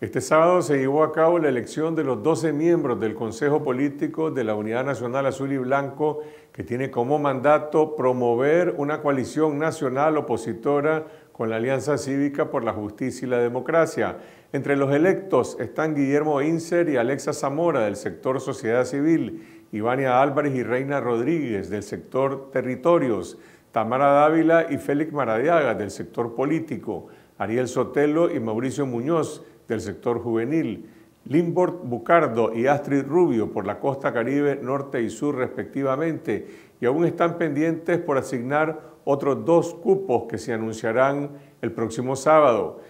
Este sábado se llevó a cabo la elección de los 12 miembros del Consejo Político de la Unidad Nacional Azul y Blanco, que tiene como mandato promover una coalición nacional opositora con la Alianza Cívica por la Justicia y la Democracia. Entre los electos están Guillermo Inser y Alexa Zamora del sector Sociedad Civil, Ivania Álvarez y Reina Rodríguez del sector Territorios, Tamara Dávila y Félix Maradiaga del sector Político, Ariel Sotelo y Mauricio Muñoz del sector juvenil, Limbord Bucardo y Astrid Rubio por la costa caribe norte y sur respectivamente, y aún están pendientes por asignar otros dos cupos que se anunciarán el próximo sábado.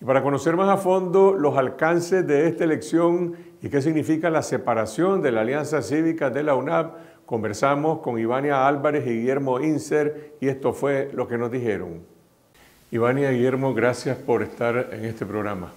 Y para conocer más a fondo los alcances de esta elección y qué significa la separación de la Alianza Cívica de la UNAP, conversamos con Ivania Álvarez y Guillermo Inser y esto fue lo que nos dijeron. Ivania y Guillermo, gracias por estar en este programa.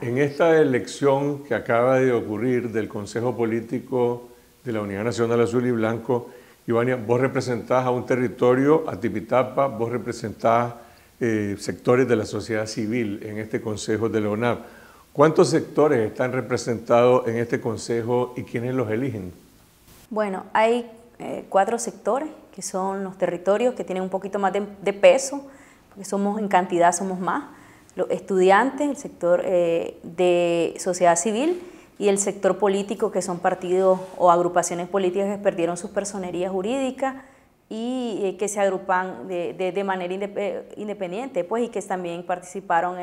En esta elección que acaba de ocurrir del Consejo Político de la Unidad Nacional Azul y Blanco, Ivania, vos representás a un territorio, a Tipitapa, vos representás eh, sectores de la sociedad civil en este Consejo de la UNAP. ¿Cuántos sectores están representados en este Consejo y quiénes los eligen? Bueno, hay eh, cuatro sectores, que son los territorios que tienen un poquito más de peso, porque somos en cantidad, somos más los estudiantes, el sector eh, de sociedad civil y el sector político, que son partidos o agrupaciones políticas que perdieron su personería jurídica y eh, que se agrupan de, manera independiente, pues, y que también participaron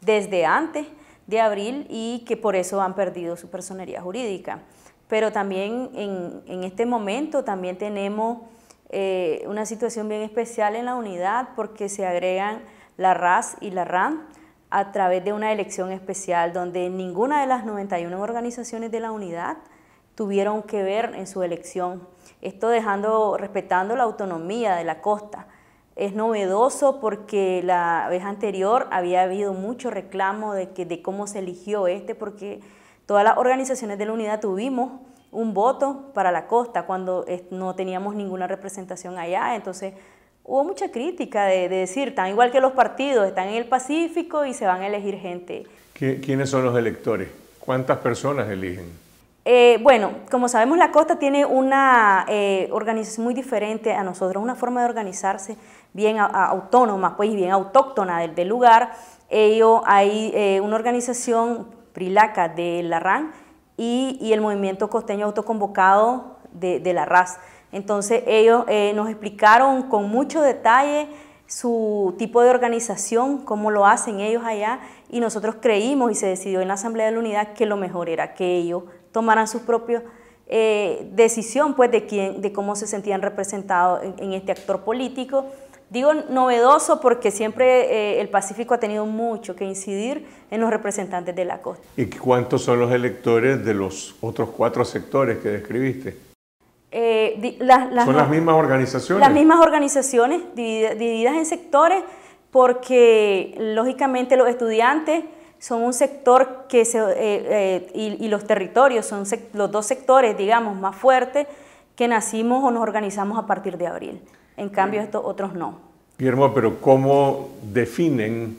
desde antes de abril y que por eso han perdido su personería jurídica. Pero también en, este momento también tenemos eh, una situación bien especial en la unidad porque se agregan la RAS y la RAM a través de una elección especial donde ninguna de las 91 organizaciones de la unidad tuvieron que ver en su elección. Esto dejando, respetando la autonomía de la costa. Es novedoso porque la vez anterior había habido mucho reclamo de, que, de cómo se eligió este, porque todas las organizaciones de la unidad tuvimos un voto para la costa cuando no teníamos ninguna representación allá, entonces hubo mucha crítica de, decir, tan igual que los partidos, están en el Pacífico y se van a elegir gente. ¿Quiénes son los electores? ¿Cuántas personas eligen? Eh, bueno, como sabemos, la costa tiene una eh, organización muy diferente a nosotros, una forma de organizarse bien autónoma, pues bien autóctona del, lugar. hay eh, una organización, PRILACA, de la RAN y, el movimiento costeño autoconvocado de, de la RAS. Entonces ellos eh, nos explicaron con mucho detalle su tipo de organización, cómo lo hacen ellos allá, y nosotros creímos y se decidió en la Asamblea de la Unidad que lo mejor era que ellos tomaran su propia eh, decisión pues, de, quién, de cómo se sentían representados en, este actor político. Digo novedoso porque siempre eh, el Pacífico ha tenido mucho que incidir en los representantes de la costa. ¿Y cuántos son los electores de los otros cuatro sectores que describiste? Eh, son las mismas organizaciones. Las mismas organizaciones divididas, en sectores porque lógicamente los estudiantes son un sector que se, eh, eh, y, los territorios son los dos sectores, digamos, más fuertes que nacimos o nos organizamos a partir de abril. En cambio, estos otros no. Guillermo, pero ¿cómo definen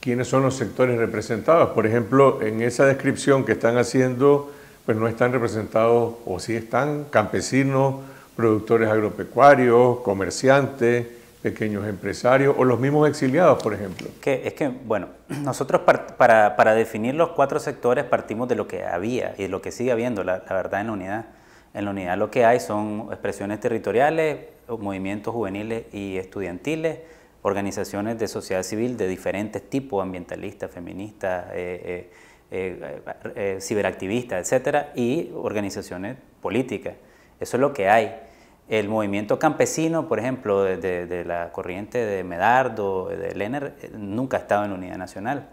quiénes son los sectores representados? Por ejemplo, en esa descripción que están haciendo pues no están representados, o sí están, campesinos, productores agropecuarios, comerciantes, pequeños empresarios o los mismos exiliados, por ejemplo? es que, bueno, nosotros para, definir los cuatro sectores partimos de lo que había y de lo que sigue habiendo, la, verdad, en la unidad. En la unidad lo que hay son expresiones territoriales, movimientos juveniles y estudiantiles, organizaciones de sociedad civil de diferentes tipos, ambientalistas, feministas, eh, eh eh, eh, eh, ciberactivistas, etcétera, y organizaciones políticas. Eso es lo que hay. El movimiento campesino, por ejemplo, de, la corriente de Medardo, de Lener, nunca ha estado en la Unidad Nacional.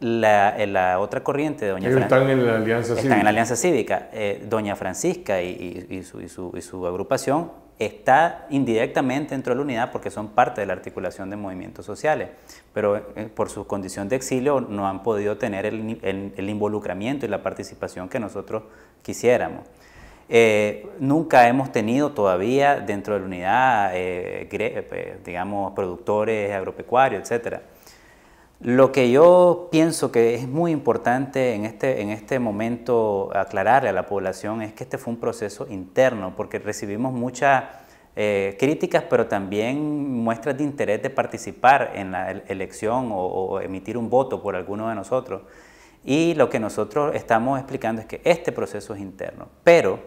La, la, otra corriente de Doña Francisca. están en la Alianza Cívica. Doña Francisca y, su, agrupación está indirectamente dentro de la unidad porque son parte de la articulación de movimientos sociales, pero eh, por su condición de exilio no han podido tener el, involucramiento y la participación que nosotros quisiéramos. Eh, nunca hemos tenido todavía dentro de la unidad, eh, digamos, productores agropecuarios, etcétera. Lo que yo pienso que es muy importante este, en este, momento aclararle a la población es que este fue un proceso interno, porque recibimos muchas eh, críticas, pero también muestras de interés de participar en la elección o, emitir un voto por alguno de nosotros. Y lo que nosotros estamos explicando es que este proceso es interno, pero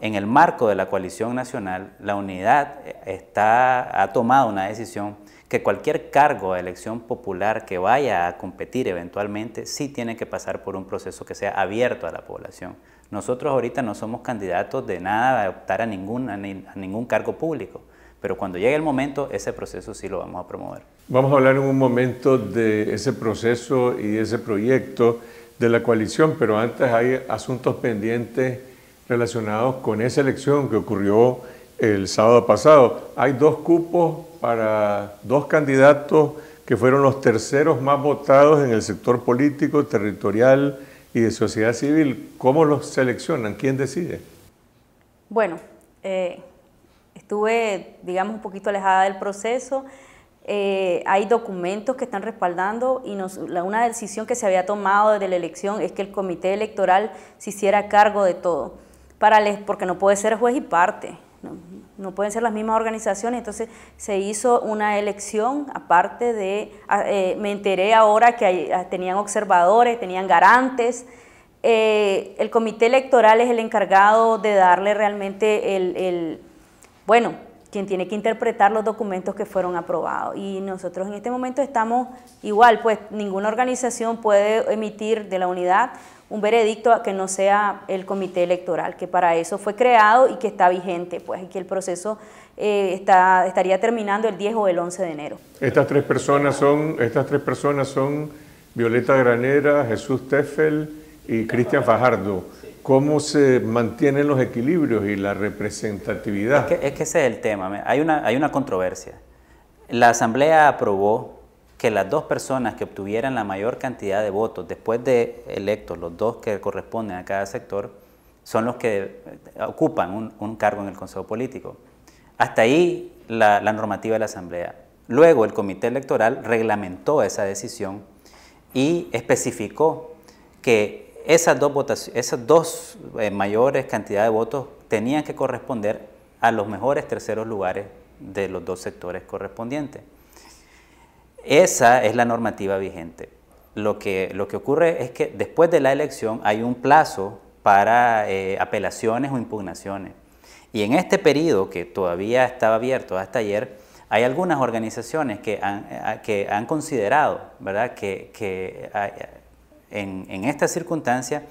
en el marco de la coalición nacional, la unidad eh, está, ha tomado una decisión que cualquier cargo de elección popular que vaya a competir eventualmente sí tiene que pasar por un proceso que sea abierto a la población. Nosotros ahorita no somos candidatos de nada a optar a ningún, a ningún cargo público, pero cuando llegue el momento ese proceso sí lo vamos a promover. Vamos a hablar en un momento de ese proceso y ese proyecto de la coalición, pero antes hay asuntos pendientes relacionados con esa elección que ocurrió el sábado pasado. Hay dos cupos para dos candidatos que fueron los terceros más votados en el sector político, territorial y de sociedad civil. ¿Cómo los seleccionan? ¿Quién decide? Bueno, eh, estuve, digamos, un poquito alejada del proceso. Eh, hay documentos que están respaldando y nos, la, una decisión que se había tomado desde la elección es que el comité electoral se hiciera cargo de todo, para porque no puede ser juez y parte no, pueden ser las mismas organizaciones, entonces se hizo una elección, aparte de, ah, eh, me enteré ahora que ah, tenían observadores, tenían garantes, eh, el comité electoral es el encargado de darle realmente el, bueno, quien tiene que interpretar los documentos que fueron aprobados. Y nosotros en este momento estamos igual, pues ninguna organización puede emitir de la unidad un veredicto a que no sea el comité electoral, que para eso fue creado y que está vigente, pues, y que el proceso eh, está, estaría terminando el 10 o el 11 de enero. Estas tres personas son, estas tres personas son Violeta Granera, Jesús Teffel y Cristian Fajardo. ¿Cómo se mantienen los equilibrios y la representatividad? Es que, es que ese es el tema. Hay una, hay una controversia. La Asamblea aprobó que las dos personas que obtuvieran la mayor cantidad de votos después de electos, los dos que corresponden a cada sector, son los que eh, ocupan un, cargo en el Consejo Político. Hasta ahí la, normativa de la Asamblea. Luego el Comité Electoral reglamentó esa decisión y especificó que esas dos, esas dos eh, mayores cantidades de votos tenían que corresponder a los mejores terceros lugares de los dos sectores correspondientes. Esa es la normativa vigente. Lo que, ocurre es que después de la elección hay un plazo para eh, apelaciones o impugnaciones. Y en este periodo, que todavía estaba abierto hasta ayer, hay algunas organizaciones que han, eh, considerado ¿verdad? que, en, esta circunstancia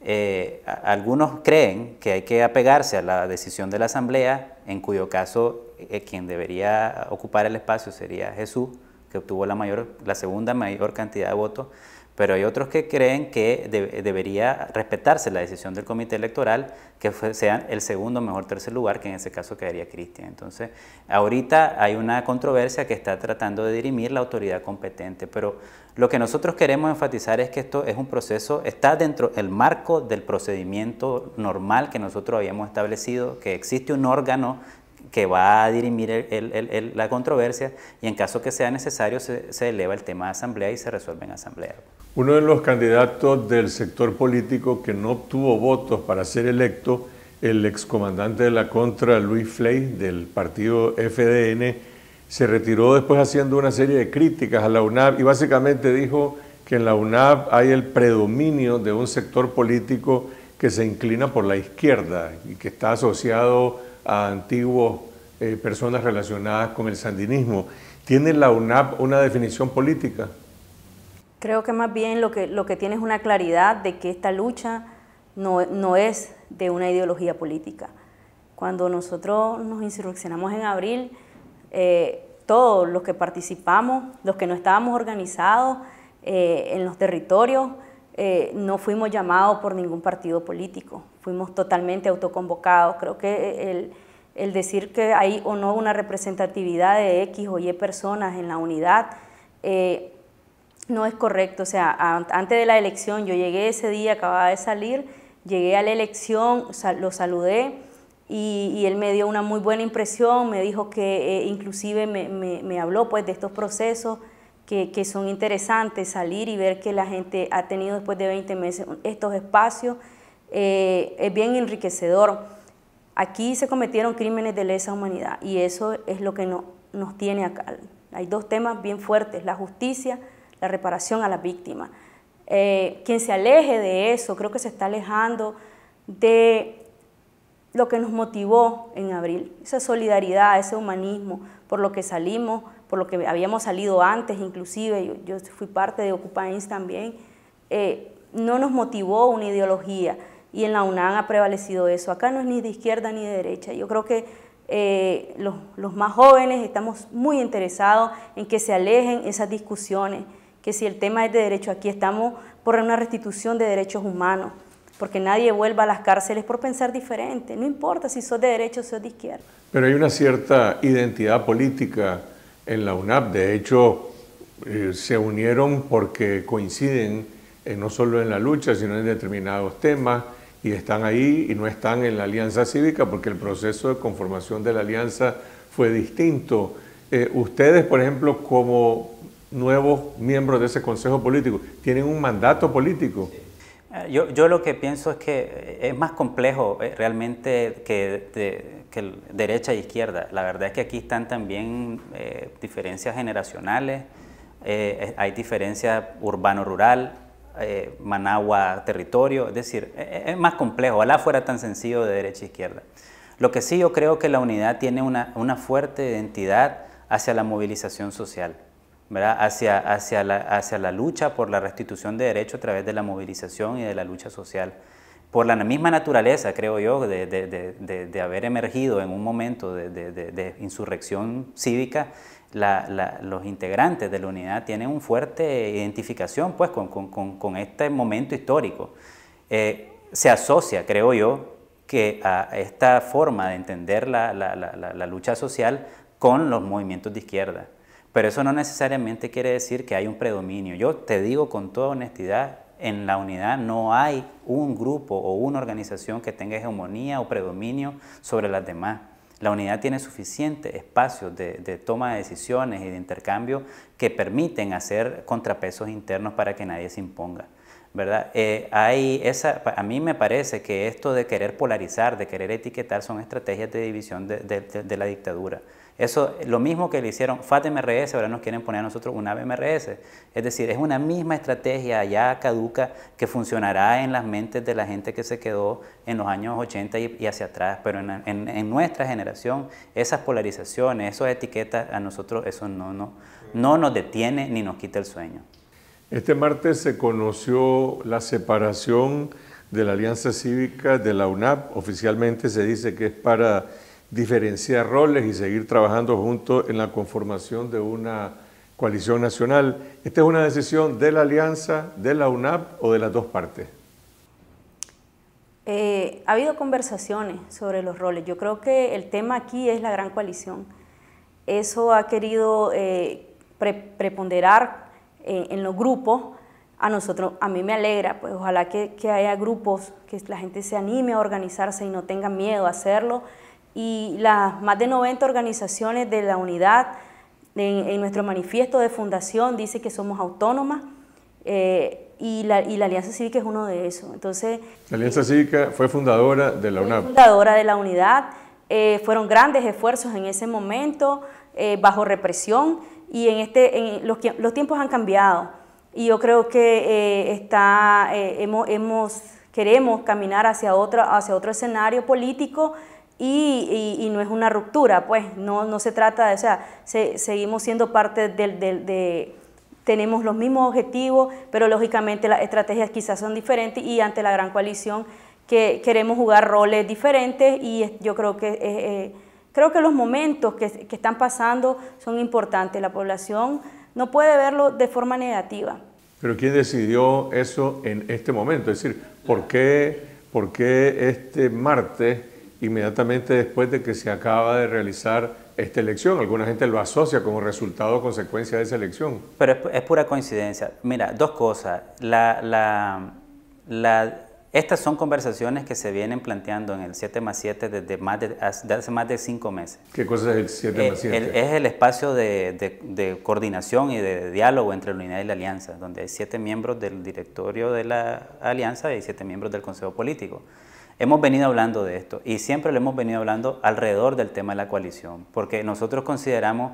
eh, algunos creen que hay que apegarse a la decisión de la Asamblea, en cuyo caso quien debería ocupar el espacio sería Jesús, que obtuvo la, segunda mayor cantidad de votos, pero hay otros que creen que debería respetarse la decisión del comité electoral, que sea el segundo mejor tercer lugar, que en ese caso quedaría Cristian. Entonces, ahorita hay una controversia que está tratando de dirimir la autoridad competente, pero lo que nosotros queremos enfatizar es que esto es un proceso, está dentro del marco del procedimiento normal que nosotros habíamos establecido, que existe un órgano que va a dirimir la controversia y en caso que sea necesario se, eleva el tema a asamblea y se resuelve en asamblea. Uno de los candidatos del sector político que no obtuvo votos para ser electo, el excomandante de la contra, Luis Flei, del partido FDN, se retiró después haciendo una serie de críticas a la UNAP y básicamente dijo que en la UNAP hay el predominio de un sector político que se inclina por la izquierda y que está asociado a antiguos eh, personas relacionadas con el sandinismo. ¿Tiene la UNAP una definición política? Creo que más bien lo que, lo que tiene es una claridad de que esta lucha no, es de una ideología política. Cuando nosotros nos insurreccionamos en abril, eh, todos los que participamos, los que no estábamos organizados eh, en los territorios, no fuimos llamados por ningún partido político, fuimos totalmente autoconvocados. Creo que eh, el, el decir que hay o no una representatividad de X o Y personas en la unidad eh, no es correcto. O sea, antes de la elección, yo llegué ese día, acababa de salir, llegué a la elección, lo saludé y, él me dio una muy buena impresión, me dijo que eh, inclusive me, me, habló pues de estos procesos que, que son interesantes, salir y ver que la gente ha tenido después de 20 meses estos espacios eh, es bien enriquecedor. Aquí se cometieron crímenes de lesa humanidad y eso es lo que nos tiene acá. Hay dos temas bien fuertes, la justicia, la reparación a las víctimas. Eh, quien se aleje de eso, creo que se está alejando de lo que nos motivó en abril, esa solidaridad, ese humanismo, por lo que salimos, por lo que habíamos salido antes, inclusive yo, fui parte de Occupy también, eh, no nos motivó una ideología, y en la UNAM ha prevalecido eso. Acá no es ni de izquierda ni de derecha. Yo creo que eh, los, más jóvenes estamos muy interesados en que se alejen esas discusiones, que si el tema es de derecho, aquí estamos por una restitución de derechos humanos, porque nadie vuelva a las cárceles por pensar diferente, no importa si sos de derecha o sos de izquierda. Pero hay una cierta identidad política en la UNAP, de hecho eh, se unieron porque coinciden eh, no solo en la lucha, sino en determinados temas, y están ahí y no están en la alianza cívica porque el proceso de conformación de la alianza fue distinto. Eh, ustedes, por ejemplo, como nuevos miembros de ese consejo político, tienen un mandato político. Eh, yo, lo que pienso es que eh, es más complejo realmente que, derecha e izquierda. La verdad es que aquí están también diferencias generacionales, hay diferencia urbano-rural, eh, Managua territorio, es decir, e, e, es, más complejo, ojalá fuera tan sencillo de derecha a izquierda. Lo que sí yo creo que la unidad tiene una, fuerte identidad hacia la movilización social, Hacia, la, hacia la lucha por la restitución de derechos a través de la movilización y de la lucha social por la misma naturaleza, creo yo, de, haber emergido en un momento de, insurrección cívica, los integrantes de la unidad tienen una fuerte identificación pues, con, este momento histórico. Eh, se asocia, creo yo, que a esta forma de entender la, la lucha social con los movimientos de izquierda. Pero eso no necesariamente quiere decir que hay un predominio. Yo te digo con toda honestidad, en la unidad no hay un grupo o una organización que tenga hegemonía o predominio sobre las demás. La unidad tiene suficientes espacios de, toma de decisiones y de intercambio que permiten hacer contrapesos internos para que nadie se imponga. ¿verdad? Eh, hay esa, a mí me parece que esto de querer polarizar, de querer etiquetar, son estrategias de división de la dictadura. Eso, lo mismo que le hicieron FATMRS, ahora nos quieren poner a nosotros una BMRS. Es decir, es una misma estrategia ya caduca que funcionará en las mentes de la gente que se quedó en los años 80 y, hacia atrás, pero en, nuestra generación esas polarizaciones, esas etiquetas, a nosotros eso no, no, no nos detiene ni nos quita el sueño. Este martes se conoció la separación de la Alianza Cívica de la UNAP, oficialmente se dice que es para diferenciar roles y seguir trabajando juntos en la conformación de una coalición nacional. ¿Esta es una decisión de la alianza, de la UNAP o de las dos partes? Eh, ha habido conversaciones sobre los roles. Yo creo que el tema aquí es la gran coalición. Eso ha querido eh, preponderar eh, en los grupos. A nosotros, a mí me alegra, pues ojalá que haya grupos, que la gente se anime a organizarse y no tenga miedo a hacerlo y las más de 90 organizaciones de la unidad en, nuestro manifiesto de fundación dice que somos autónomas eh, y, la, y, la, Alianza Cívica es uno de esos. Entonces, la Alianza Cívica fue fundadora de la UNAP. Fundadora de la unidad. Eh, fueron grandes esfuerzos en ese momento, eh, bajo represión, y en este, en los, los, tiempos han cambiado. Y yo creo que está, hemos, queremos caminar hacia otro, hacia otro escenario político y, no es una ruptura, pues no, no se trata de, o sea, seguimos siendo parte del, de, tenemos los mismos objetivos, pero lógicamente las estrategias quizás son diferentes y ante la gran coalición que queremos jugar roles diferentes y yo creo que... Eh, eh, creo que los momentos que, están pasando son importantes. La población no puede verlo de forma negativa. Pero ¿quién decidió eso en este momento? Es decir, ¿por qué, por qué este martes inmediatamente después de que se acaba de realizar esta elección. Alguna gente lo asocia como resultado o consecuencia de esa elección. Pero es, pura coincidencia. Mira, dos cosas. estas son conversaciones que se vienen planteando en el 7 más 7 desde de, hace más de cinco meses. ¿Qué cosa es el 7 más 7? Eh, es el espacio de, de, coordinación y de diálogo entre la unidad y la alianza, donde hay siete miembros del directorio de la alianza y siete miembros del consejo político. Hemos venido hablando de esto y siempre lo hemos venido hablando alrededor del tema de la coalición, porque nosotros consideramos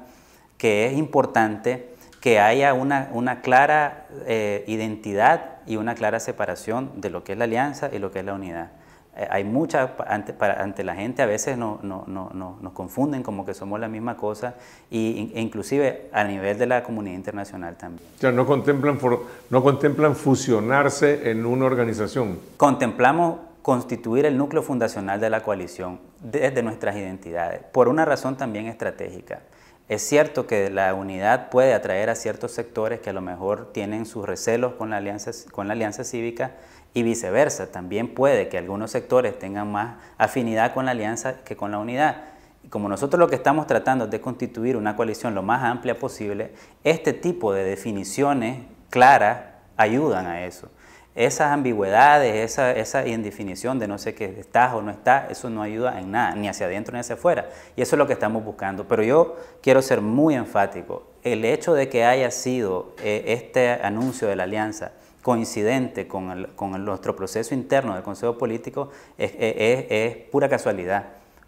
que es importante que haya una, clara eh, identidad y una clara separación de lo que es la alianza y lo que es la unidad. Eh, hay mucha, ante, la gente a veces nos confunden como que somos la misma cosa e inclusive a nivel de la comunidad internacional también. O no contemplan, no contemplan fusionarse en una organización. Contemplamos constituir el núcleo fundacional de la coalición desde nuestras identidades, por una razón también estratégica. Es cierto que la unidad puede atraer a ciertos sectores que a lo mejor tienen sus recelos con la alianza, con cívica y viceversa. También puede que algunos sectores tengan más afinidad con la alianza que con la unidad. como nosotros lo que estamos tratando es de constituir una coalición lo más amplia posible, este tipo de definiciones claras ayudan a eso esas ambigüedades, esa, esa, indefinición de no sé qué estás o no estás, eso no ayuda en nada, ni hacia adentro ni hacia afuera. Y eso es lo que estamos buscando. Pero yo quiero ser muy enfático. El hecho de que haya sido eh, este anuncio de la alianza coincidente con, con nuestro proceso interno del Consejo Político es pura casualidad.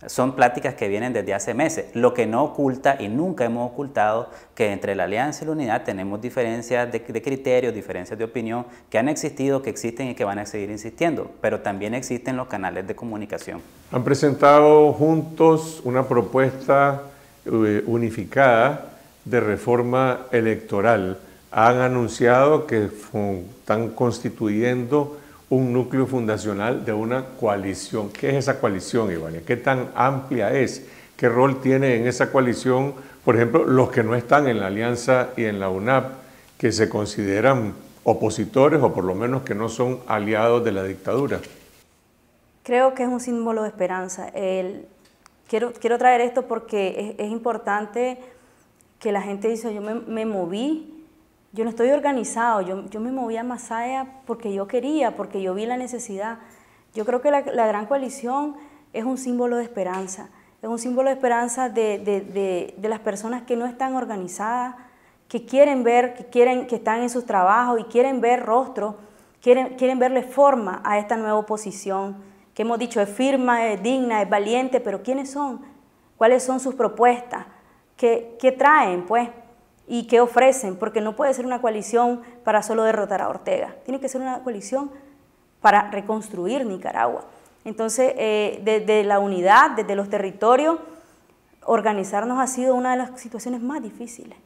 Son pláticas que vienen desde hace meses, lo que no oculta y nunca hemos ocultado que entre la Alianza y la Unidad tenemos diferencias de, criterios, diferencias de opinión que han existido, que existen y que van a seguir insistiendo, pero también existen los canales de comunicación. Han presentado juntos una propuesta eh, unificada de reforma electoral. Han anunciado que están constituyendo un núcleo fundacional de una coalición. ¿Qué es esa coalición, Ivania? ¿Qué tan amplia es? ¿Qué rol tiene en esa coalición, por ejemplo, los que no están en la Alianza y en la UNAP, que se consideran opositores o por lo menos que no son aliados de la dictadura? Creo que es un símbolo de esperanza. quiero, quiero traer esto porque es, importante que la gente dice, yo me moví yo no estoy organizado, yo, yo me moví a Masaya porque yo quería, porque yo vi la necesidad. Yo creo que la, Gran Coalición es un símbolo de esperanza, es un símbolo de esperanza de, de, de, las personas que no están organizadas, que quieren ver, que, quieren, que están en sus trabajos y quieren ver rostro quieren, quieren verle forma a esta nueva oposición, que hemos dicho es firma, es digna, es valiente, pero ¿quiénes son? ¿Cuáles son sus propuestas? ¿Qué, qué traen? Pues y qué ofrecen, porque no puede ser una coalición para solo derrotar a Ortega, tiene que ser una coalición para reconstruir Nicaragua. Entonces, desde eh, la unidad, desde los territorios, organizarnos ha sido una de las situaciones más difíciles.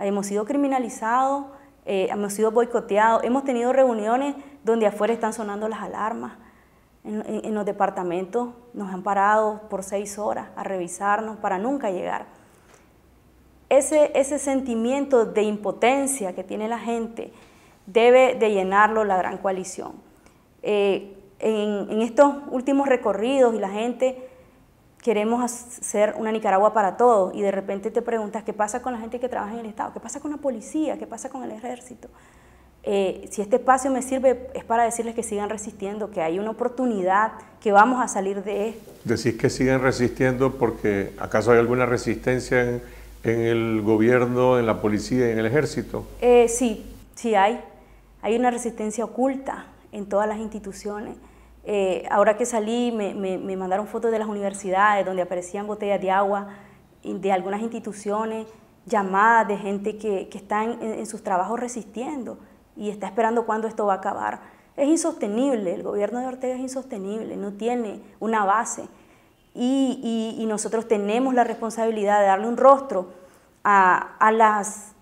Hemos sido criminalizados, eh, hemos sido boicoteados, hemos tenido reuniones donde afuera están sonando las alarmas. en los departamentos nos han parado por seis horas a revisarnos para nunca llegar ese, sentimiento de impotencia que tiene la gente debe de llenarlo la gran coalición. Eh, en, estos últimos recorridos y la gente queremos hacer una Nicaragua para todos y de repente te preguntas qué pasa con la gente que trabaja en el Estado, qué pasa con la policía, qué pasa con el ejército. Eh, si este espacio me sirve es para decirles que sigan resistiendo, que hay una oportunidad, que vamos a salir de esto. Decís que siguen resistiendo porque acaso hay alguna resistencia en en el gobierno, en la policía y en el ejército? Eh, sí, sí hay. Hay una resistencia oculta en todas las instituciones. Eh, ahora que salí me, me, me, mandaron fotos de las universidades donde aparecían botellas de agua de algunas instituciones, llamadas de gente que, que está en, en, sus trabajos resistiendo y está esperando cuándo esto va a acabar. Es insostenible, el gobierno de Ortega es insostenible, no tiene una base y, nosotros tenemos la responsabilidad de darle un rostro a, las,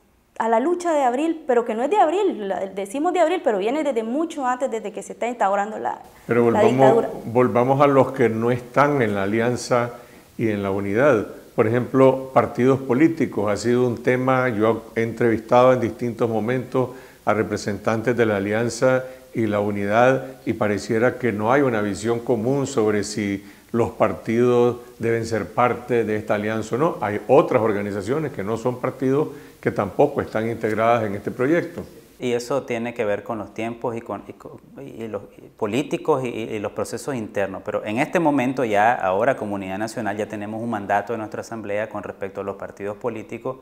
a la lucha de abril, pero que no es de abril, decimos de abril, pero viene desde mucho antes, desde que se está instaurando la, pero volvamos, Volvamos a los que no están en la alianza y en la unidad. Por ejemplo, partidos políticos ha sido un tema, yo he entrevistado en distintos momentos a representantes de la alianza y la unidad y pareciera que no hay una visión común sobre si los partidos deben ser parte de esta alianza o no. Hay otras organizaciones que no son partidos que tampoco están integradas en este proyecto. Y eso tiene que ver con los tiempos y con, los políticos y, los procesos internos. Pero en este momento ya, ahora Comunidad Nacional, ya tenemos un mandato de nuestra Asamblea con respecto a los partidos políticos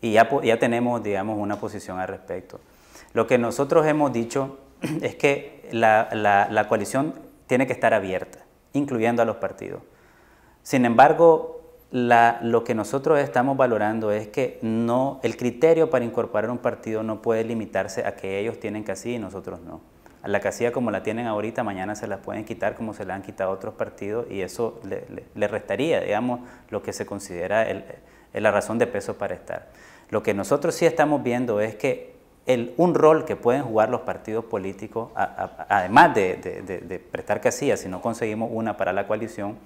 y ya, tenemos, digamos, una posición al respecto. Lo que nosotros hemos dicho es que la coalición tiene que estar abierta incluyendo a los partidos. Sin embargo, lo que nosotros estamos valorando es que no, el criterio para incorporar un partido no puede limitarse a que ellos tienen casilla y nosotros no. A la casilla como la tienen ahorita, mañana se la pueden quitar como se la han quitado otros partidos y eso le, restaría, digamos, lo que se considera la razón de peso para estar. Lo que nosotros sí estamos viendo es que un rol que pueden jugar los partidos políticos, además de, prestar casillas, si no conseguimos una para la coalición,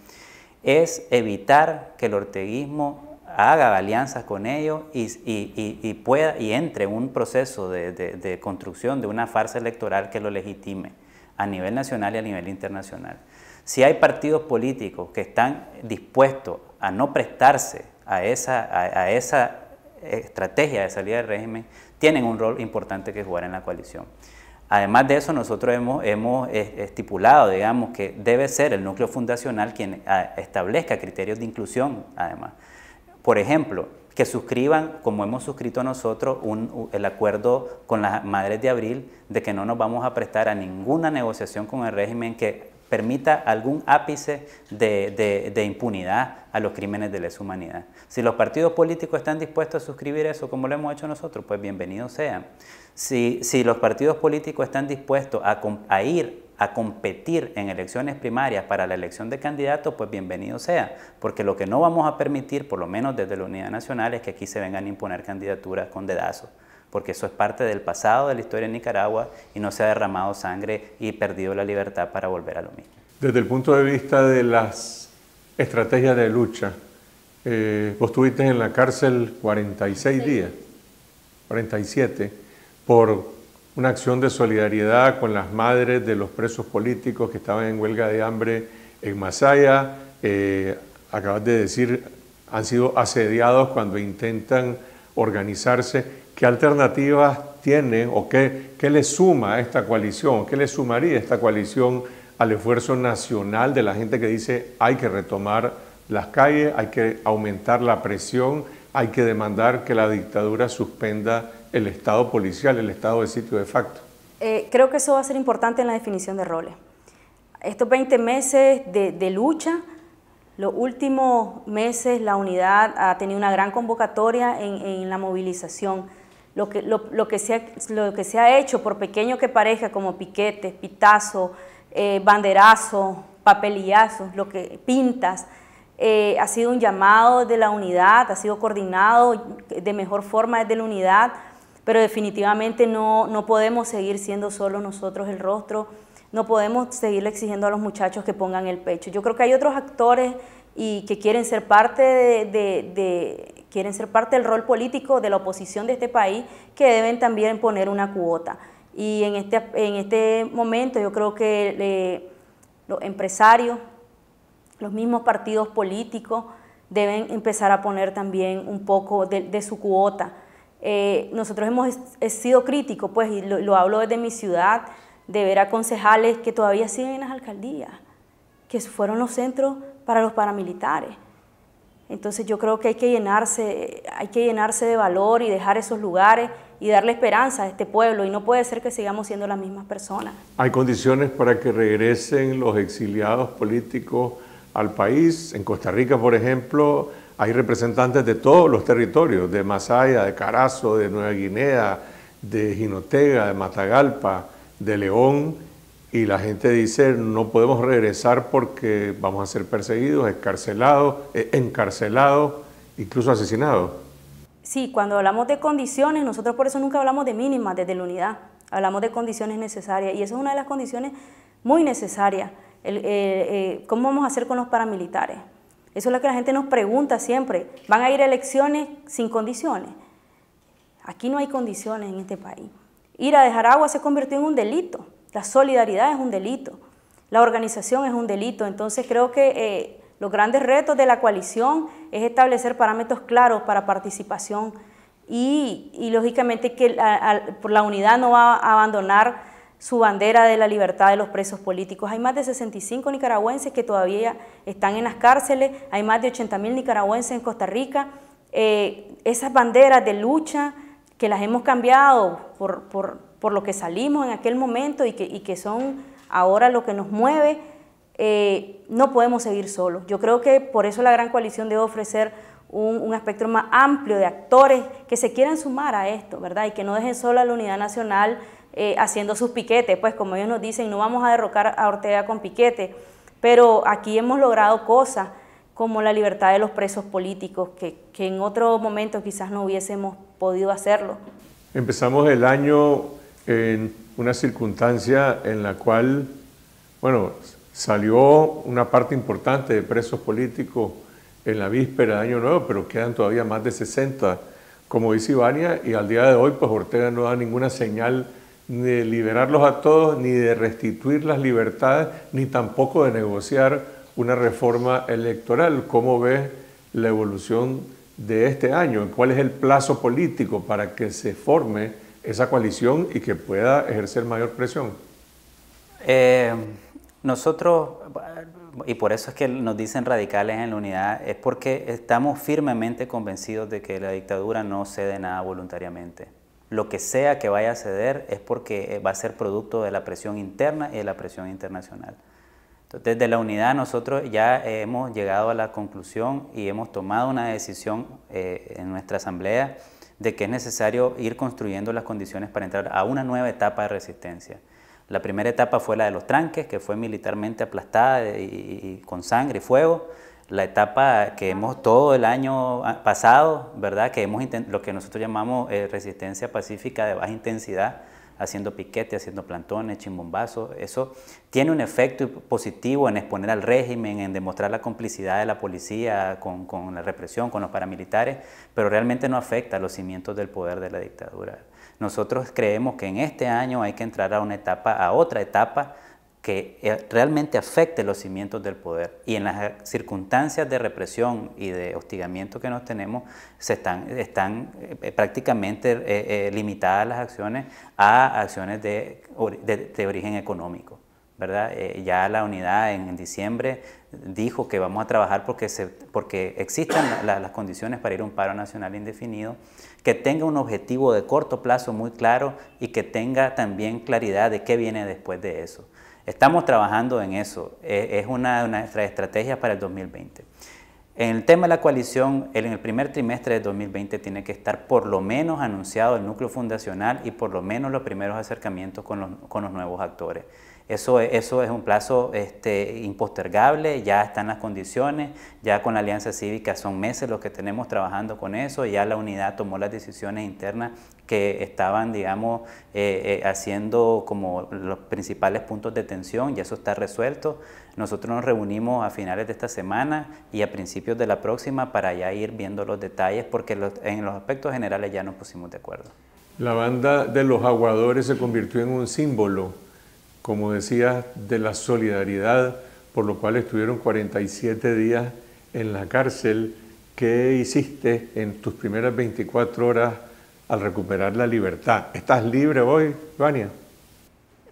es evitar que el orteguismo haga alianzas con ellos y, pueda, y entre en un proceso de, construcción de una farsa electoral que lo legitime a nivel nacional y a nivel internacional. Si hay partidos políticos que están dispuestos a no prestarse a a esa estrategia de salida del régimen, tienen un rol importante que jugar en la coalición. Además de eso, nosotros hemos, eh, estipulado, digamos, que debe ser el núcleo fundacional quien ah, establezca criterios de inclusión, además. Por ejemplo, que suscriban, como hemos suscrito nosotros, el acuerdo con las Madres de Abril de que no nos vamos a prestar a ninguna negociación con el régimen que permita algún ápice de, de impunidad a los crímenes de lesa humanidad. Si los partidos políticos están dispuestos a suscribir eso como lo hemos hecho nosotros, pues bienvenido sea. Si, los partidos políticos están dispuestos a, a ir a competir en elecciones primarias para la elección de candidatos, pues bienvenido sea, porque lo que no vamos a permitir, por lo menos desde la Unidad Nacional, es que aquí se vengan a imponer candidaturas con dedazos, porque eso es parte del pasado de la historia de Nicaragua y no se ha derramado sangre y perdido la libertad para volver a lo mismo. Desde el punto de vista de las estrategias de lucha, eh, vos estuviste en la cárcel 46 días, 47, por una acción de solidaridad con las madres de los presos políticos que estaban en huelga de hambre en Masaya. Eh, acabas de decir, han sido asediados cuando intentan organizarse. ¿Qué alternativas tienen o qué, qué le suma a esta coalición? ¿Qué le sumaría esta coalición al esfuerzo nacional de la gente que dice hay que retomar las calles, hay que aumentar la presión, hay que demandar que la dictadura suspenda el Estado policial, el Estado de sitio de facto. Eh, creo que eso va a ser importante en la definición de roles. Estos 20 meses de, lucha, los últimos meses la unidad ha tenido una gran convocatoria en, la movilización. Lo que, lo, que se ha, lo que hecho, por pequeño que parezca, como piquetes, pitazos, eh, banderazos, papelillazos, lo que pintas, eh, ha sido un llamado de la unidad, ha sido coordinado de mejor forma desde la unidad, pero definitivamente no, no podemos seguir siendo solo nosotros el rostro, no podemos seguirle exigiendo a los muchachos que pongan el pecho. Yo creo que hay otros actores y que quieren ser parte de, quieren ser parte del rol político de la oposición de este país, que deben también poner una cuota. Y en este, en este momento yo creo que eh, los empresarios, los mismos partidos políticos deben empezar a poner también un poco de, su cuota. Eh, nosotros hemos sido críticos, pues, y lo, hablo desde mi ciudad, de ver a concejales que todavía siguen en las alcaldías, que fueron los centros para los paramilitares. Entonces yo creo que hay que llenarse, hay que llenarse de valor y dejar esos lugares y darle esperanza a este pueblo y no puede ser que sigamos siendo las mismas personas. ¿Hay condiciones para que regresen los exiliados políticos al país. En Costa Rica, por ejemplo, hay representantes de todos los territorios, de Masaya, de Carazo, de Nueva Guinea, de Jinotega, de Matagalpa, de León, y la gente dice, no podemos regresar porque vamos a ser perseguidos, escarcelados, eh, encarcelados, incluso asesinados. Sí, cuando hablamos de condiciones, nosotros por eso nunca hablamos de mínimas desde la unidad, hablamos de condiciones necesarias, y esa es una de las condiciones muy necesarias eh, eh, ¿Cómo vamos a hacer con los paramilitares? Eso es lo que la gente nos pregunta siempre. ¿Van a ir a elecciones sin condiciones? Aquí no hay condiciones en este país. Ir a dejar agua se convirtió en un delito. La solidaridad es un delito. La organización es un delito. Entonces creo que eh, los grandes retos de la coalición es establecer parámetros claros para participación y, lógicamente que por la unidad no va a abandonar su bandera de la libertad de los presos políticos. Hay más de 65 nicaragüenses que todavía están en las cárceles, hay más de 80 mil nicaragüenses en Costa Rica. Eh, esas banderas de lucha que las hemos cambiado por, lo que salimos en aquel momento y que, son ahora lo que nos mueve, eh, no podemos seguir solos. Yo creo que por eso la gran coalición debe ofrecer un, un, espectro más amplio de actores que se quieran sumar a esto, ¿verdad? Y que no dejen sola la unidad nacional eh, haciendo sus piquetes, pues como ellos nos dicen, no vamos a derrocar a Ortega con piquete, pero aquí hemos logrado cosas como la libertad de los presos políticos, que, en otro momento quizás no hubiésemos podido hacerlo. Empezamos el año en una circunstancia en la cual, bueno, salió una parte importante de presos políticos en la víspera de Año Nuevo, pero quedan todavía más de 60, como dice Ivania, y al día de hoy, pues Ortega no da ninguna señal ni de liberarlos a todos, ni de restituir las libertades, ni tampoco de negociar una reforma electoral. ¿Cómo ves la evolución de este año? ¿Cuál es el plazo político para que se forme esa coalición y que pueda ejercer mayor presión? Eh, nosotros, y por eso es que nos dicen radicales en la unidad, es porque estamos firmemente convencidos de que la dictadura no cede nada voluntariamente lo que sea que vaya a ceder es porque eh, va a ser producto de la presión interna y de la presión internacional. Entonces, desde la unidad nosotros ya eh, hemos llegado a la conclusión y hemos tomado una decisión eh, en nuestra asamblea de que es necesario ir construyendo las condiciones para entrar a una nueva etapa de resistencia. La primera etapa fue la de los tranques, que fue militarmente aplastada y con sangre y fuego la etapa que hemos todo el año ah, pasado, ¿verdad? Que hemos lo que nosotros llamamos eh, resistencia pacífica de baja intensidad, haciendo piquetes, haciendo plantones, chimbombazos, eso tiene un efecto positivo en exponer al régimen, en demostrar la complicidad de la policía con, con la represión, con los paramilitares, pero realmente no afecta a los cimientos del poder de la dictadura. Nosotros creemos que en este año hay que entrar a una etapa, a otra etapa que eh, realmente afecte los cimientos del poder. Y en las circunstancias de represión y de hostigamiento que nos tenemos, se están, están eh, prácticamente eh, limitadas las acciones a acciones de, origen económico. ¿verdad? ya la unidad en, diciembre dijo que vamos a trabajar porque, se, porque existan las condiciones para ir a un paro nacional indefinido, que tenga un objetivo de corto plazo muy claro y que tenga también claridad de qué viene después de eso. Estamos trabajando en eso, e, es una de nuestras estrategias para el 2020. En el tema de la coalición, en el primer trimestre de 2020 tiene que estar por lo menos anunciado el núcleo fundacional y por lo menos los primeros acercamientos con los, nuevos actores. Eso, es un plazo este, impostergable, ya están las condiciones, ya con la Alianza Cívica son meses los que tenemos trabajando con eso, ya la unidad tomó las decisiones internas que estaban, digamos, eh, eh, haciendo como los principales puntos de tensión, y eso está resuelto. Nosotros nos reunimos a finales de esta semana y a principios de la próxima para ya ir viendo los detalles, porque en los aspectos generales ya nos pusimos de acuerdo. La banda de los aguadores se convirtió en un símbolo, como decías, de la solidaridad, por lo cual estuvieron 47 días en la cárcel. ¿Qué hiciste en tus primeras 24 horas al recuperar la libertad. ¿Estás libre hoy, Vania?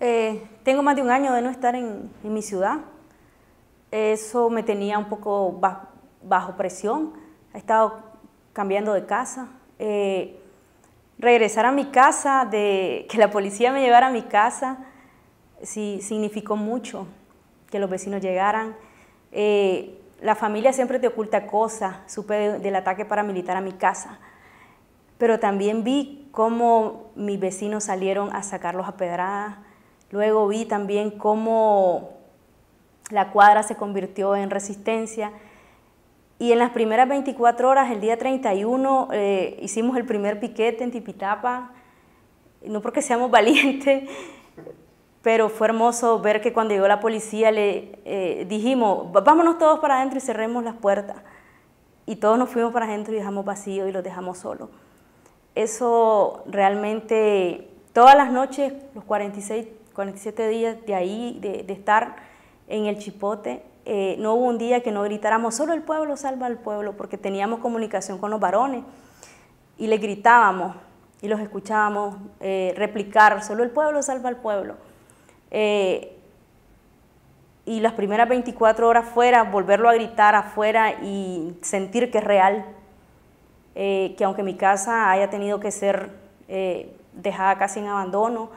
Eh, tengo más de un año de no estar en, mi ciudad. Eso me tenía un poco bajo presión. He estado cambiando de casa. Eh, regresar a mi casa, de, que la policía me llevara a mi casa, sí, significó mucho que los vecinos llegaran. Eh, la familia siempre te oculta cosas. Supe del ataque paramilitar a mi casa pero también vi cómo mis vecinos salieron a sacarlos a pedradas. Luego vi también cómo la cuadra se convirtió en resistencia. Y en las primeras 24 horas, el día 31, eh, hicimos el primer piquete en Tipitapa. No porque seamos valientes, pero fue hermoso ver que cuando llegó la policía le eh, dijimos, vámonos todos para adentro y cerremos las puertas. Y todos nos fuimos para adentro y dejamos vacío y los dejamos solos eso realmente, todas las noches, los 46, 47 días de ahí, de, estar en el chipote, eh, no hubo un día que no gritáramos, solo el pueblo salva al pueblo, porque teníamos comunicación con los varones y les gritábamos y los escuchábamos eh, replicar, solo el pueblo salva al pueblo. Eh, y las primeras 24 horas fuera, volverlo a gritar afuera y sentir que es real, eh, que aunque mi casa haya tenido que ser eh, dejada casi en abandono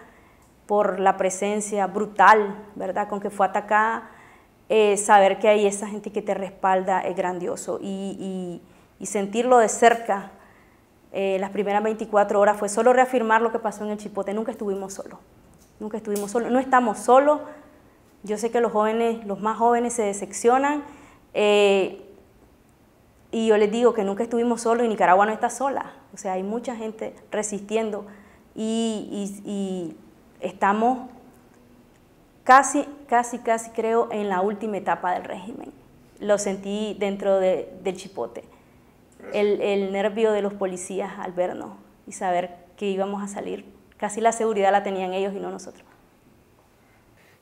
por la presencia brutal, ¿verdad?, con que fue atacada, eh, saber que hay esa gente que te respalda es grandioso y, sentirlo de cerca. las primeras 24 horas fue solo reafirmar lo que pasó en el Chipote, nunca estuvimos solos, nunca estuvimos solos, no estamos solos, yo sé que los jóvenes, los más jóvenes se decepcionan, y yo les digo que nunca estuvimos solos y Nicaragua no está sola. O sea, hay mucha gente resistiendo y, estamos casi, casi, casi creo en la última etapa del régimen. Lo sentí dentro del chipote. El, el, nervio de los policías al vernos y saber que íbamos a salir. Casi la seguridad la tenían ellos y no nosotros.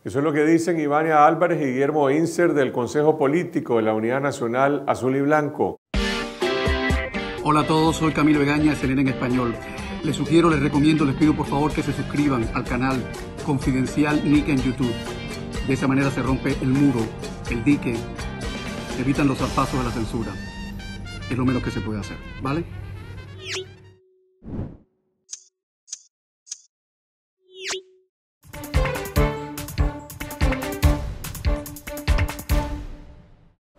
Eso es lo que dicen Ivania Álvarez y Guillermo Inser del Consejo Político de la Unidad Nacional Azul y Blanco. Hola a todos, soy Camilo Egaña de en Español. Les sugiero, les recomiendo, les pido por favor que se suscriban al canal Confidencial Nick en YouTube. De esa manera se rompe el muro, el dique, evitan los zarpazos de la censura. Es lo menos que se puede hacer, ¿vale?